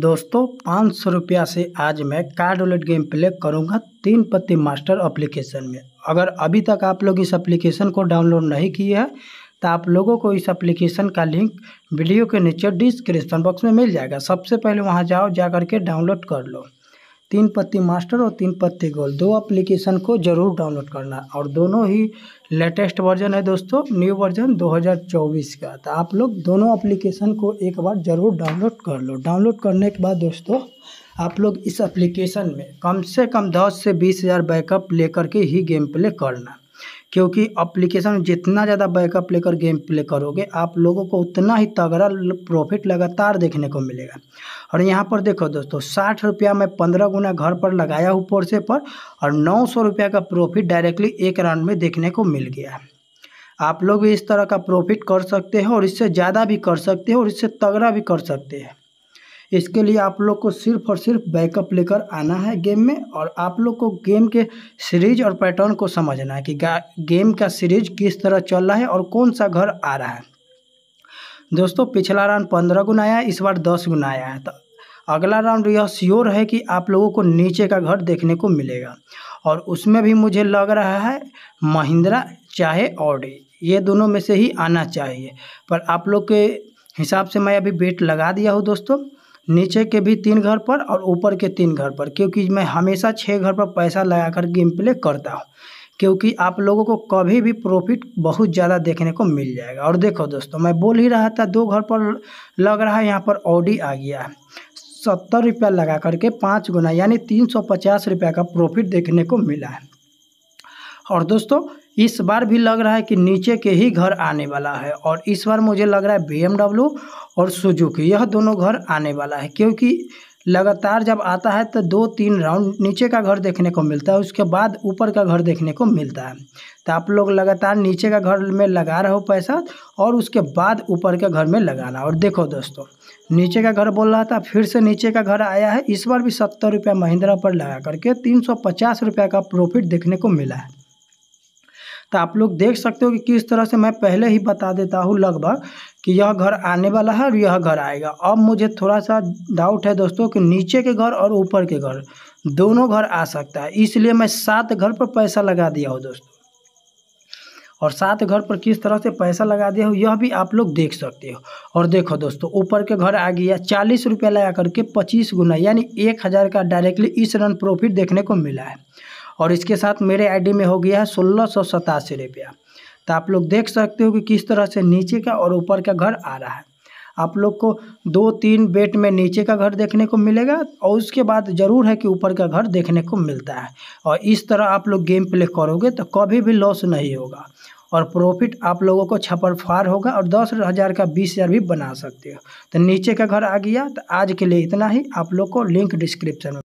दोस्तों पाँच सौ रुपया से आज मैं कार्ड वॉलेट गेम प्ले करूँगा तीन पत्ती मास्टर एप्लीकेशन में अगर अभी तक आप लोग इस एप्लीकेशन को डाउनलोड नहीं किए हैं तो आप लोगों को इस एप्लीकेशन का लिंक वीडियो के नीचे डिस्क्रिप्शन बॉक्स में मिल जाएगा सबसे पहले वहाँ जाओ जा करके डाउनलोड कर लो तीन पत्ती मास्टर और तीन पत्ती गोल दो एप्लीकेशन को ज़रूर डाउनलोड करना और दोनों ही लेटेस्ट वर्जन है दोस्तों न्यू वर्जन 2024 का तो आप लोग दोनों एप्लीकेशन को एक बार ज़रूर डाउनलोड कर लो डाउनलोड करने के बाद दोस्तों आप लोग इस एप्लीकेशन में कम से कम दस से बीस हज़ार बैकअप लेकर के ही गेम प्ले करना क्योंकि अप्लीकेशन में जितना ज़्यादा बैकअप लेकर गेम प्ले करोगे आप लोगों को उतना ही तगड़ा प्रॉफिट लगातार देखने को मिलेगा और यहाँ पर देखो दोस्तों साठ रुपया मैं पंद्रह गुना घर पर लगाया हूँ पोर्से पर और नौ सौ रुपया का प्रॉफिट डायरेक्टली एक राउंड में देखने को मिल गया है आप लोग भी इस तरह का प्रॉफिट कर सकते हैं और इससे ज़्यादा भी कर सकते हैं और इससे तगड़ा भी कर सकते हैं इसके लिए आप लोग को सिर्फ और सिर्फ बैकअप लेकर आना है गेम में और आप लोग को गेम के सीरीज और पैटर्न को समझना है कि गेम का सीरीज किस तरह चल रहा है और कौन सा घर आ रहा है दोस्तों पिछला राउंड पंद्रह गुना आया इस बार दस गुना आया है तो अगला राउंड यह श्योर है कि आप लोगों को नीचे का घर देखने को मिलेगा और उसमें भी मुझे लग रहा है महिंद्रा चाहे ऑडी ये दोनों में से ही आना चाहिए पर आप लोग के हिसाब से मैं अभी बेट लगा दिया हूँ दोस्तों नीचे के भी तीन घर पर और ऊपर के तीन घर पर क्योंकि मैं हमेशा छः घर पर पैसा लगा कर गेम प्ले करता हूँ क्योंकि आप लोगों को कभी भी प्रॉफिट बहुत ज़्यादा देखने को मिल जाएगा और देखो दोस्तों मैं बोल ही रहा था दो घर पर लग रहा है यहाँ पर ऑडी आ गया है सत्तर रुपया लगा करके पाँच गुना यानी तीन सौ पचास रुपया का प्रॉफिट देखने को मिला है और दोस्तों इस बार भी लग रहा है कि नीचे के ही घर आने वाला है और इस बार मुझे लग रहा है बी और सुजुकी यह दोनों घर आने वाला है क्योंकि लगातार जब आता है तो दो तीन राउंड नीचे का घर देखने को मिलता है उसके बाद ऊपर का घर देखने को मिलता है तो आप लोग लगातार नीचे का घर में लगा रहे हो पैसा और उसके बाद ऊपर के घर में लगाना और देखो दोस्तों नीचे का घर बोल रहा था फिर से नीचे का घर आया है इस बार भी सत्तर रुपया महिंद्रा पर लगा करके तीन सौ पचास रुपया का प्रॉफिट देखने को मिला है तो आप लोग देख सकते हो कि किस तरह से मैं पहले ही बता देता हूँ लगभग कि यह घर आने वाला है और यह घर आएगा अब मुझे थोड़ा सा डाउट है दोस्तों कि नीचे के घर और ऊपर के घर दोनों घर आ सकता है इसलिए मैं सात घर पर पैसा लगा दिया हूँ दोस्तों और सात घर पर किस तरह से पैसा लगा दिया हो यह भी आप लोग देख सकते हो और देखो दोस्तों ऊपर के घर आ गया चालीस रुपया लगा करके पच्चीस गुना यानी एक हज़ार का डायरेक्टली इस रन प्रॉफिट देखने को मिला है और इसके साथ मेरे आईडी में हो गया है सोलह सौ सतासी रुपया तो आप लोग देख सकते हो कि किस तरह से नीचे का और ऊपर का घर आ रहा है आप लोग को दो तीन बेट में नीचे का घर देखने को मिलेगा और उसके बाद ज़रूर है कि ऊपर का घर देखने को मिलता है और इस तरह आप लोग गेम प्ले करोगे तो कभी भी लॉस नहीं होगा और प्रॉफिट आप लोगों को छपर फार होगा और दस हज़ार का बीस हज़ार भी बना सकते हो तो नीचे का घर आ गया तो आज के लिए इतना ही आप लोग को लिंक डिस्क्रिप्शन में